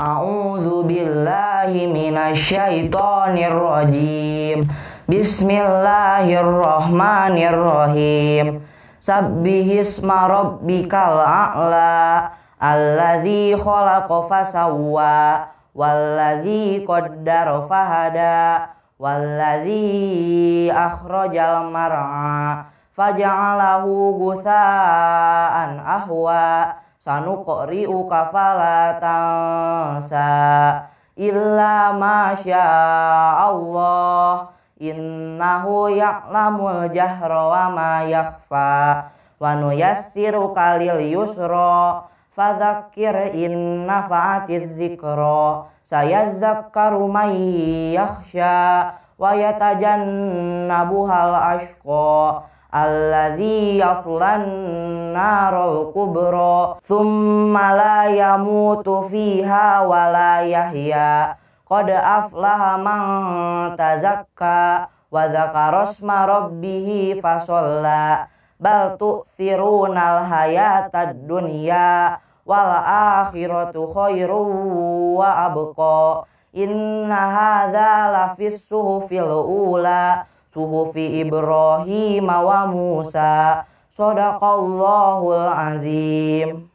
A'udzu billahi minasyaitonir rajim. Bismillahirrahmanirrahim. Sabbihisma rabbikal a'la alladzi khalaqa fasawwa walladzi qaddara fahada walladzi akhrajal mar'a faj'alahu gusaan ahwa sanu kori ukafala tangsa illa masya Allah innahu ya'lamul jahra wa ma yakhfa wa nuyassiru kalil yusra fadhakir inna fa'atid dzikra sayadzakkaru man yakhsha wa yatajannabuhal ashqa alladzi yaslan narul kubra thumma la yamutu fiha wa la yahya qad aflaha man tazakka wa dzakara isma rabbih fasalla bal tu'thirunal hayatad dunya wal akhiratu khairu wa abqa inna hadza lafis suhufil ula suhufi Ibrahim wa Musa sadaqallahul azim